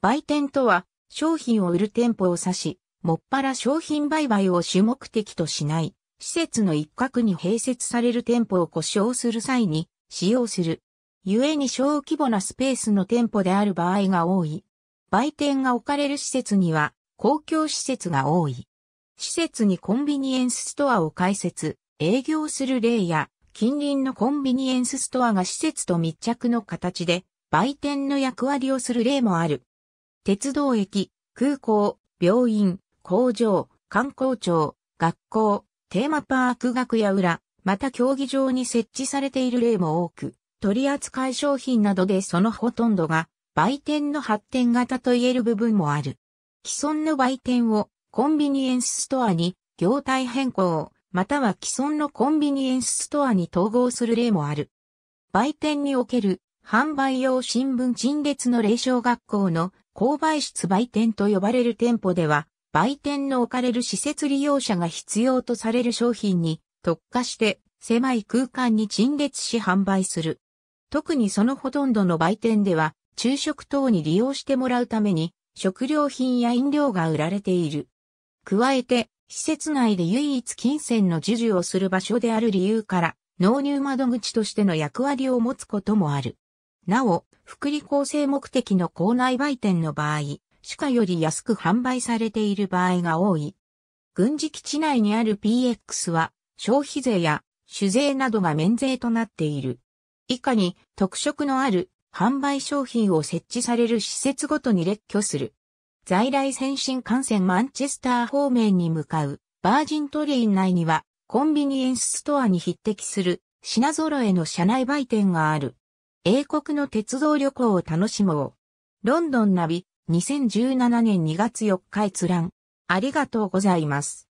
売店とは、商品を売る店舗を指し、もっぱら商品売買を主目的としない、施設の一角に併設される店舗を故障する際に使用する。故に小規模なスペースの店舗である場合が多い。売店が置かれる施設には公共施設が多い。施設にコンビニエンスストアを開設、営業する例や近隣のコンビニエンスストアが施設と密着の形で売店の役割をする例もある。鉄道駅、空港、病院、工場、観光庁、学校、テーマパーク楽屋裏、また競技場に設置されている例も多く、取扱い商品などでそのほとんどが、売店の発展型と言える部分もある。既存の売店をコンビニエンスストアに業態変更、または既存のコンビニエンスストアに統合する例もある。売店における販売用新聞陳列の霊障学校の購買室売店と呼ばれる店舗では、売店の置かれる施設利用者が必要とされる商品に特化して狭い空間に陳列し販売する。特にそのほとんどの売店では昼食等に利用してもらうために食料品や飲料が売られている。加えて施設内で唯一金銭の授受をする場所である理由から納入窓口としての役割を持つこともある。なお、福利厚生目的の校内売店の場合、主価より安く販売されている場合が多い。軍事基地内にある PX は消費税や酒税などが免税となっている。以下に特色のある販売商品を設置される施設ごとに列挙する。在来先進幹線マンチェスター方面に向かうバージントレイン内にはコンビニエンスストアに匹敵する品揃えの車内売店がある。英国の鉄道旅行を楽しもう。ロンドンナビ、2017年2月4日閲覧。ありがとうございます。